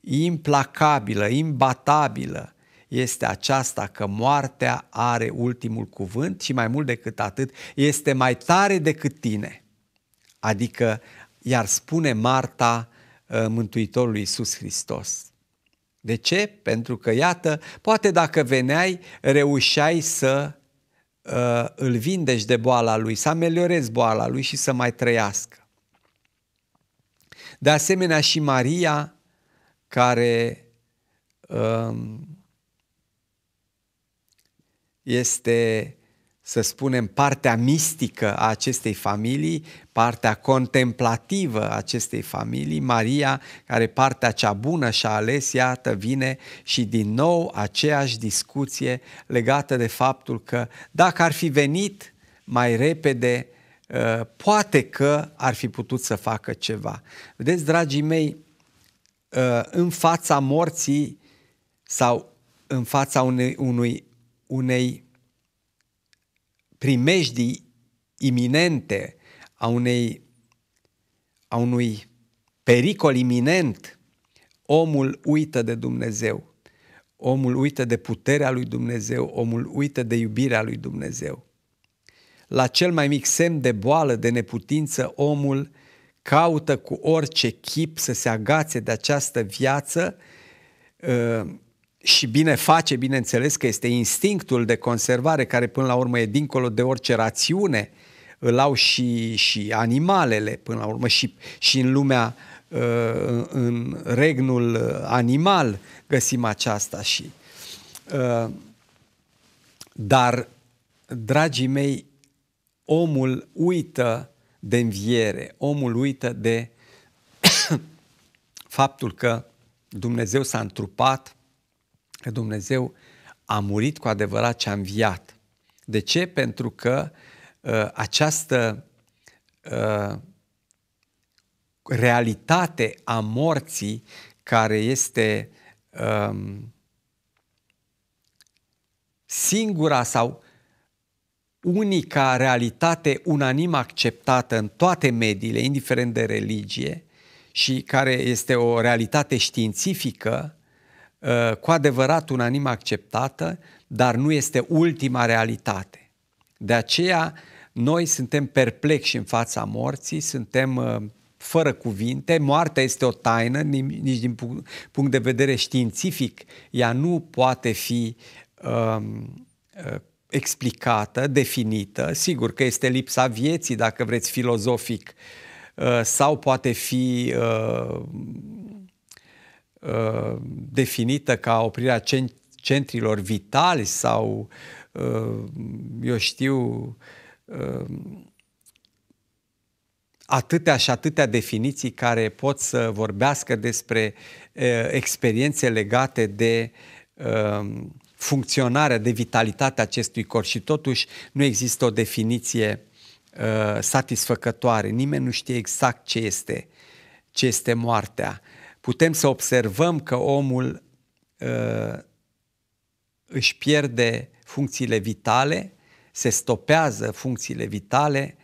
implacabilă, imbatabilă, este aceasta că moartea are ultimul cuvânt și mai mult decât atât, este mai tare decât tine. Adică iar spune Marta uh, Mântuitorului Iisus Hristos, de ce? Pentru că, iată, poate dacă veneai, reușeai să uh, îl vindești de boala lui, să ameliorezi boala lui și să mai trăiască. De asemenea și Maria, care uh, este să spunem, partea mistică a acestei familii, partea contemplativă a acestei familii, Maria, care partea cea bună și-a ales, iată, vine și din nou aceeași discuție legată de faptul că dacă ar fi venit mai repede, ă, poate că ar fi putut să facă ceva. Vedeți, dragii mei, ă, în fața morții sau în fața unei, unui, unei primejdii iminente a, unei, a unui pericol iminent, omul uită de Dumnezeu. Omul uită de puterea lui Dumnezeu, omul uită de iubirea lui Dumnezeu. La cel mai mic semn de boală, de neputință, omul caută cu orice chip să se agațe de această viață ă, și bine face, bineînțeles că este instinctul de conservare care până la urmă e dincolo de orice rațiune, îl au și, și animalele până la urmă și, și în lumea, ă, în regnul animal găsim aceasta și ă, dar, dragii mei, omul uită de înviere, omul uită de faptul că Dumnezeu s-a întrupat, că Dumnezeu a murit cu adevărat și a înviat. De ce? Pentru că uh, această uh, realitate a morții care este um, singura sau unica realitate unanim acceptată în toate mediile, indiferent de religie, și care este o realitate științifică, Uh, cu adevărat unanim acceptată, dar nu este ultima realitate. De aceea, noi suntem perplexi în fața morții, suntem uh, fără cuvinte, moartea este o taină, nici din punct de vedere științific, ea nu poate fi um, uh, explicată, definită, sigur că este lipsa vieții, dacă vreți filozofic, sau poate fi definită ca oprirea centrilor vitale sau, uh, eu știu, uh, atâtea și atâtea definiții care pot să vorbească despre uh, experiențe legate de funcționarea, de vitalitatea acestui corp și totuși nu există o definiție satisfăcătoare. Nimeni nu știe exact ce este, ce este moartea putem să observăm că omul uh, își pierde funcțiile vitale, se stopează funcțiile vitale,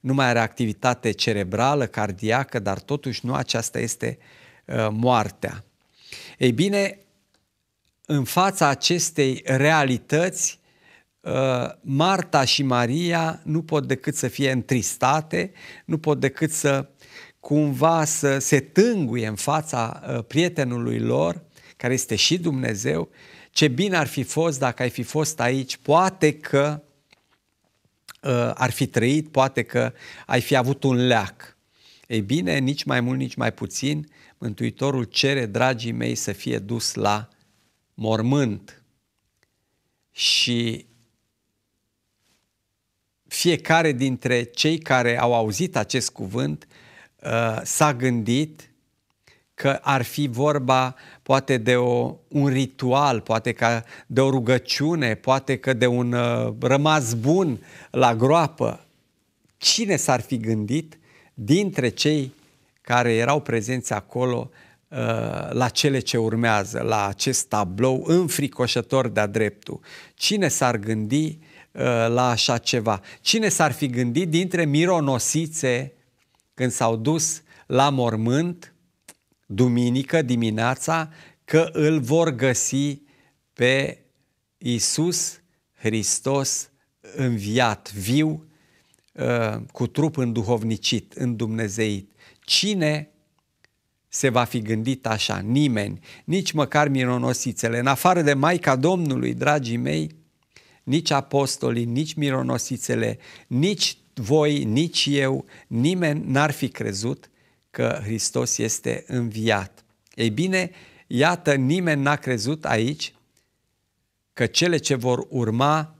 nu mai are activitate cerebrală, cardiacă, dar totuși nu aceasta este uh, moartea. Ei bine, în fața acestei realități, ă, Marta și Maria nu pot decât să fie întristate, nu pot decât să cumva să se tânguie în fața ă, prietenului lor, care este și Dumnezeu, ce bine ar fi fost dacă ai fi fost aici, poate că ă, ar fi trăit, poate că ai fi avut un leac. Ei bine, nici mai mult, nici mai puțin, Mântuitorul cere, dragii mei, să fie dus la mormânt. Și fiecare dintre cei care au auzit acest cuvânt Uh, s-a gândit că ar fi vorba poate de o, un ritual, poate că de o rugăciune, poate că de un uh, rămas bun la groapă. Cine s-ar fi gândit dintre cei care erau prezenți acolo uh, la cele ce urmează, la acest tablou înfricoșător de-a dreptul? Cine s-ar gândi uh, la așa ceva? Cine s-ar fi gândit dintre mironosițe când s-au dus la mormânt, duminică dimineața, că îl vor găsi pe Isus Hristos înviat, viu, uh, cu trup înduhovnicit, îndumnezeit. Cine se va fi gândit așa? Nimeni, nici măcar mironosițele. În afară de Maica Domnului, dragii mei, nici apostolii, nici mironosițele, nici voi, nici eu, nimeni n-ar fi crezut că Hristos este înviat. Ei bine, iată, nimeni n-a crezut aici că cele ce vor urma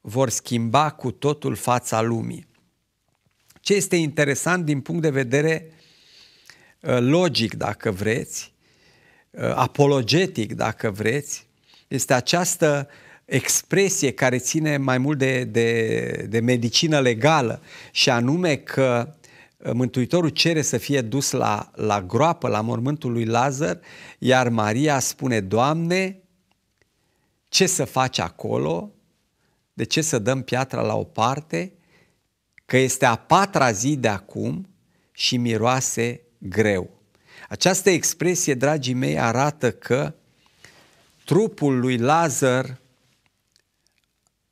vor schimba cu totul fața lumii. Ce este interesant din punct de vedere uh, logic, dacă vreți, uh, apologetic, dacă vreți, este această expresie care ține mai mult de, de, de medicină legală și anume că uh, Mântuitorul cere să fie dus la, la groapă, la mormântul lui Lazar, iar Maria spune, Doamne, ce să faci acolo? De ce să dăm piatra la o parte? Că este a patra zi de acum și miroase greu. Această expresie, dragii mei, arată că trupul lui Lazar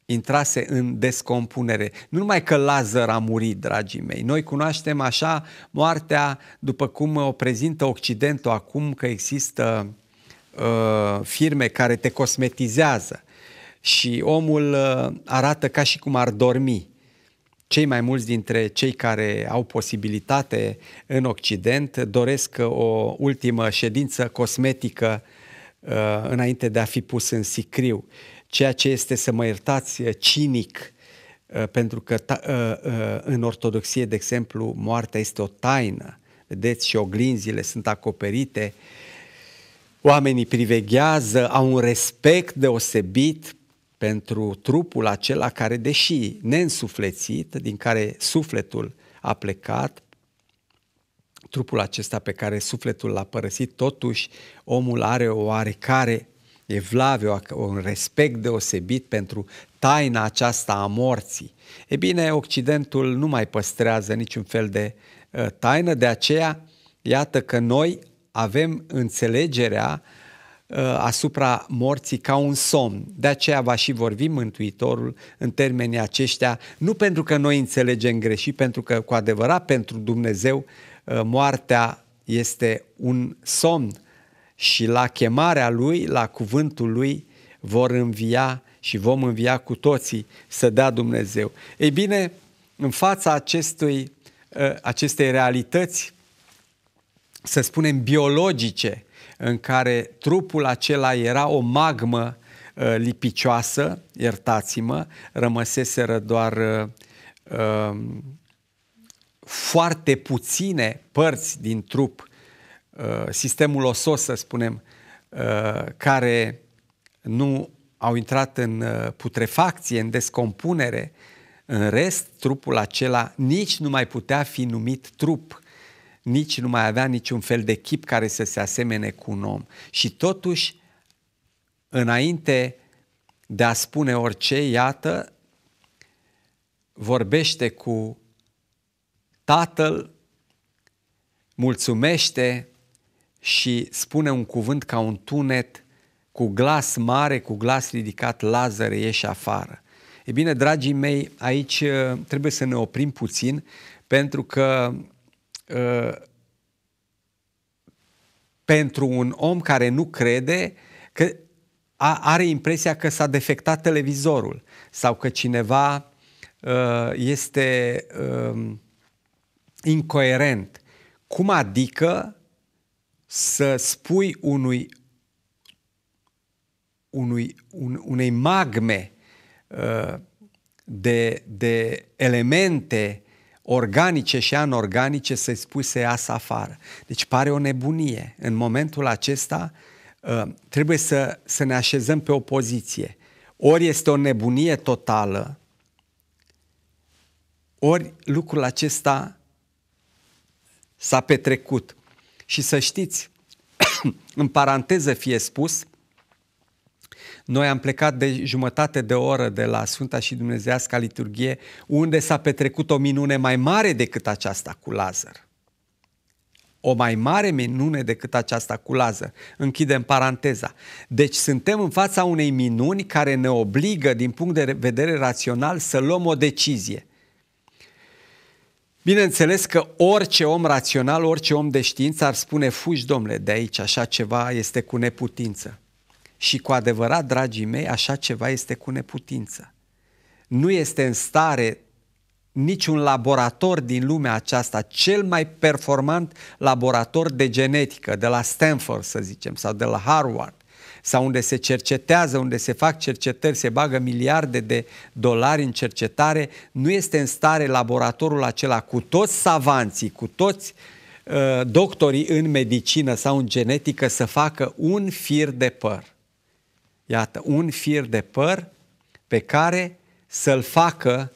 intrase în descompunere. Nu numai că Lazar a murit, dragii mei, noi cunoaștem așa moartea după cum o prezintă Occidentul acum că există uh, firme care te cosmetizează și omul uh, arată ca și cum ar dormi. Cei mai mulți dintre cei care au posibilitate în Occident doresc o ultimă ședință cosmetică uh, înainte de a fi pus în sicriu. Uh, ceea ce este să mă iertați eh, cinic, eh, pentru că eh, în ortodoxie, de exemplu, moartea este o taină, vedeți, și oglinzile sunt acoperite, oamenii priveghează, au un respect deosebit pentru trupul acela care, deși neînsuflețit, din care sufletul a plecat, trupul acesta pe care sufletul l-a părăsit, totuși omul are o oarecare evlavie, un respect deosebit pentru taina aceasta a morții. E bine, Occidentul nu mai păstrează niciun fel de ă, taină, de aceea, iată că noi avem înțelegerea ă, asupra morții ca un somn. De aceea va și vorbi Mântuitorul în termenii aceștia, nu pentru că noi înțelegem greșit, pentru că cu adevărat pentru Dumnezeu ă, moartea este un somn și la chemarea lui, la cuvântul lui, vor învia și vom învia cu toții să dea Dumnezeu. Ei bine, în fața acestui, ă, acestei realități, să spunem, biologice, în care trupul acela era o magmă ă, lipicioasă, iertați-mă, rămăseseră doar uh, foarte puține părți din trup Uh, sistemul osos, să spunem, uh, care nu au intrat în uh, putrefacție, în descompunere, în rest, trupul acela nici nu mai putea fi numit trup, nici nu mai avea niciun fel de chip care să se asemene cu un om. Și totuși, înainte de a spune orice, iată, vorbește cu Tatăl, mulțumește, și spune un cuvânt ca un tunet cu glas mare, cu glas ridicat, Lazare, ieși afară. E bine, dragii mei, aici uh, trebuie să ne oprim puțin pentru că uh, pentru un om care nu crede că are impresia că s-a defectat televizorul sau că cineva uh, este um, incoerent. Cum adică să spui unui, unui un, unei magme uh, de, de elemente organice și anorganice să-i spui să iasă afară. Deci pare o nebunie. În momentul acesta uh, trebuie să, să ne așezăm pe o poziție. Ori este o nebunie totală, ori lucrul acesta s-a petrecut. Și să știți, în paranteză fie spus, noi am plecat de jumătate de oră de la Sfânta și Dumnezeasca Liturghie, unde s-a petrecut o minune mai mare decât aceasta cu Lazar. O mai mare minune decât aceasta cu Lazar. Închidem paranteza. Deci suntem în fața unei minuni care ne obligă, din punct de vedere rațional, să luăm o decizie – Bineînțeles că orice om rațional, orice om de știință ar spune fugi, domnule, de aici, așa ceva este cu neputință. Și cu adevărat, dragii mei, așa ceva este cu neputință. Nu este în stare niciun laborator din lumea aceasta, cel mai performant laborator de genetică, de la Stanford, să zicem, sau de la Harvard, sau unde se cercetează, unde se fac cercetări, se bagă miliarde de dolari în cercetare, nu este în stare laboratorul acela cu toți savanții, cu toți uh, doctorii în medicină sau în genetică să facă un fir de păr. Iată, un fir de păr pe care să-l facă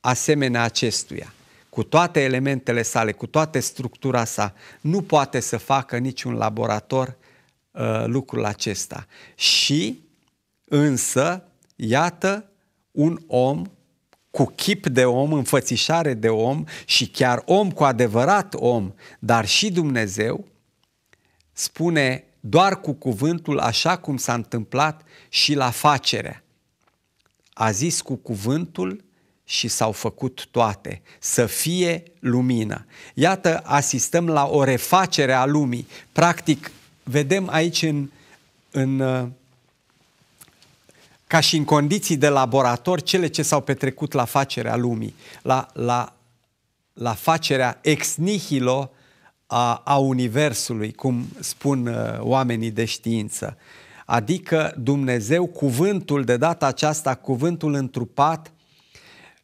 asemenea acestuia cu toate elementele sale, cu toate structura sa, nu poate să facă niciun laborator Uh, lucrul acesta. Și însă, iată un om cu chip de om, înfățișare de om și chiar om cu adevărat om, dar și Dumnezeu, spune doar cu cuvântul așa cum s-a întâmplat și la facerea. A zis cu cuvântul și s-au făcut toate, să fie lumină. Iată, asistăm la o refacere a lumii. Practic, vedem aici în, în, uh, ca și în condiții de laborator cele ce s-au petrecut la facerea lumii, la, la, la facerea ex nihilo a, a Universului, cum spun uh, oamenii de știință. Adică Dumnezeu, cuvântul de data aceasta, cuvântul întrupat,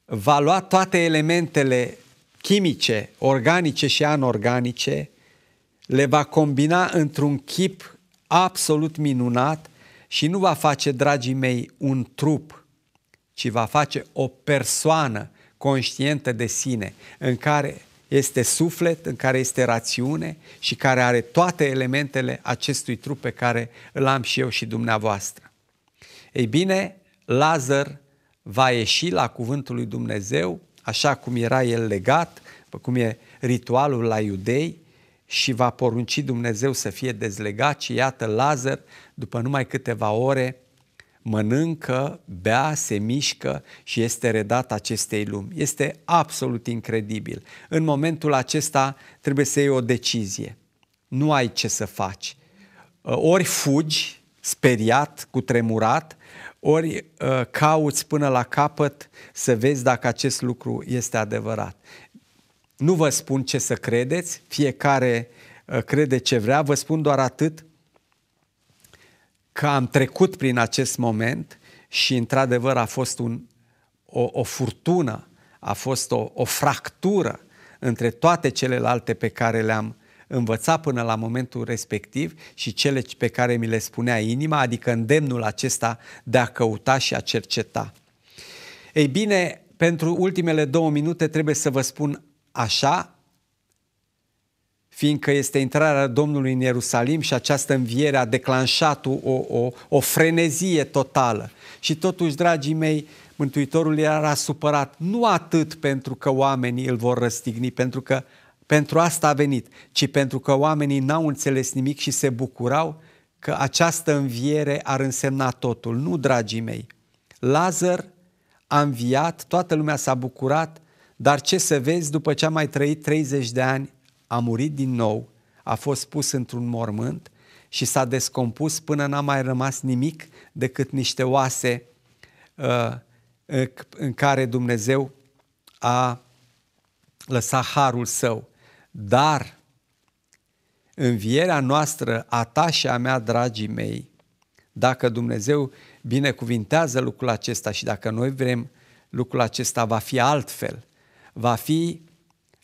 va lua toate elementele chimice, organice și anorganice le va combina într-un chip absolut minunat și nu va face, dragii mei, un trup, ci va face o persoană conștientă de sine, în care este suflet, în care este rațiune și care are toate elementele acestui trup pe care îl am și eu și dumneavoastră. Ei bine, Lazar va ieși la cuvântul lui Dumnezeu, așa cum era el legat, cum e ritualul la iudei, și va porunci Dumnezeu să fie dezlegat și iată Lazar, după numai câteva ore, mănâncă, bea, se mișcă și este redat acestei lumi. Este absolut incredibil. În momentul acesta trebuie să iei o decizie. Nu ai ce să faci. Uh, ori fugi, speriat, cu tremurat, ori uh, cauți până la capăt să vezi dacă acest lucru este adevărat. Nu vă spun ce să credeți, fiecare uh, crede ce vrea, vă spun doar atât că am trecut prin acest moment și într-adevăr a fost un, o, o furtună, a fost o, o fractură între toate celelalte pe care le-am învățat până la momentul respectiv și cele pe care mi le spunea inima, adică îndemnul acesta de a căuta și a cerceta. Ei bine, pentru ultimele două minute trebuie să vă spun Așa, fiindcă este intrarea Domnului în Ierusalim și această înviere a declanșat o, o, o frenezie totală. Și totuși, dragii mei, Mântuitorul era supărat nu atât pentru că oamenii îl vor răstigni, pentru că pentru asta a venit, ci pentru că oamenii n-au înțeles nimic și se bucurau că această înviere ar însemna totul. Nu, dragii mei, Lazar a înviat, toată lumea s-a bucurat, dar ce să vezi după ce a mai trăit 30 de ani, a murit din nou, a fost pus într-un mormânt și s-a descompus până n-a mai rămas nimic decât niște oase uh, în care Dumnezeu a lăsat harul său. Dar învierea noastră, a ta și a mea, dragii mei, dacă Dumnezeu binecuvintează lucrul acesta și dacă noi vrem lucrul acesta va fi altfel, va fi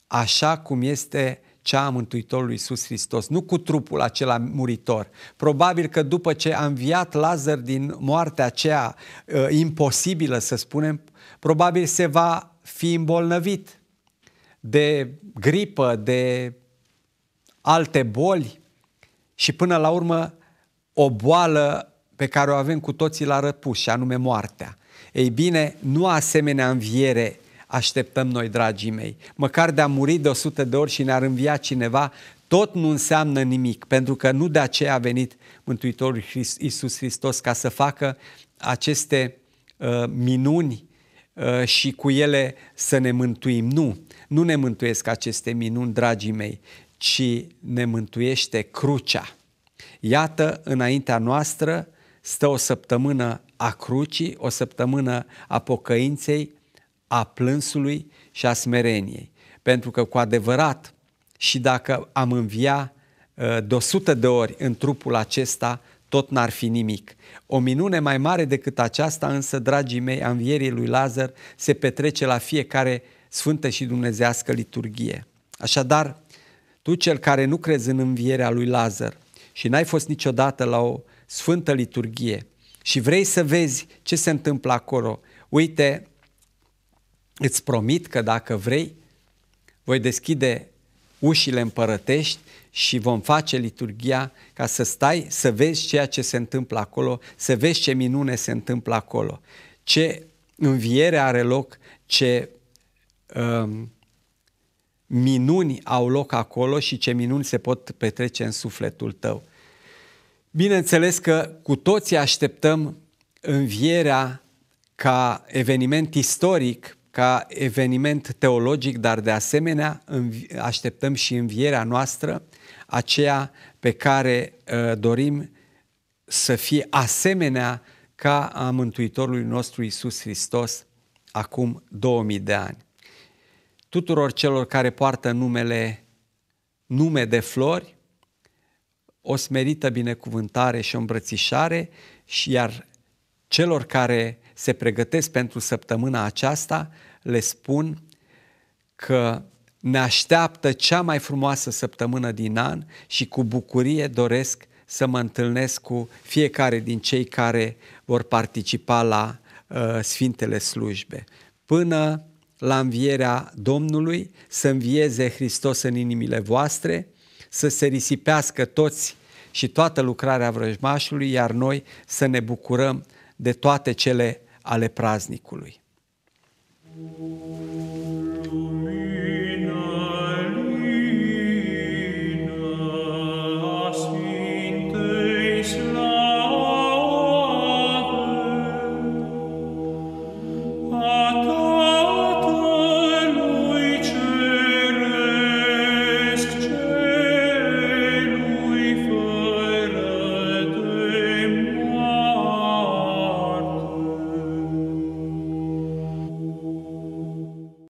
așa cum este cea a Mântuitorului Iisus Hristos, nu cu trupul acela muritor. Probabil că după ce a înviat Lazar din moartea aceea uh, imposibilă, să spunem, probabil se va fi îmbolnăvit de gripă, de alte boli și până la urmă o boală pe care o avem cu toții la răpuș, anume moartea. Ei bine, nu asemenea înviere așteptăm noi, dragii mei. Măcar de a muri de 100 de ori și ne-ar învia cineva, tot nu înseamnă nimic, pentru că nu de aceea a venit Mântuitorul Iisus Hristos ca să facă aceste uh, minuni uh, și cu ele să ne mântuim. Nu, nu ne mântuiesc aceste minuni, dragii mei, ci ne mântuiește crucea. Iată, înaintea noastră stă o săptămână a crucii, o săptămână a pocăinței, a plânsului și a smereniei. Pentru că cu adevărat și dacă am învia uh, de 100 de ori în trupul acesta, tot n-ar fi nimic. O minune mai mare decât aceasta, însă, dragii mei, a învierii lui Lazar se petrece la fiecare sfântă și dumnezească liturghie. Așadar, tu cel care nu crezi în învierea lui Lazar și n-ai fost niciodată la o sfântă liturghie și vrei să vezi ce se întâmplă acolo, uite, Îți promit că dacă vrei, voi deschide ușile împărătești și vom face liturgia ca să stai, să vezi ceea ce se întâmplă acolo, să vezi ce minune se întâmplă acolo, ce înviere are loc, ce um, minuni au loc acolo și ce minuni se pot petrece în sufletul tău. Bineînțeles că cu toții așteptăm învierea ca eveniment istoric ca eveniment teologic, dar de asemenea așteptăm și învierea noastră, aceea pe care uh, dorim să fie asemenea ca a Mântuitorului nostru Isus Hristos acum 2000 de ani. Tuturor celor care poartă numele, nume de flori, o smerită binecuvântare și o îmbrățișare, și iar celor care se pregătesc pentru săptămâna aceasta, le spun că ne așteaptă cea mai frumoasă săptămână din an și cu bucurie doresc să mă întâlnesc cu fiecare din cei care vor participa la uh, Sfintele Slujbe. Până la învierea Domnului, să învieze Hristos în inimile voastre, să se risipească toți și toată lucrarea vrăjmașului, iar noi să ne bucurăm de toate cele ale praznicului. Thank you.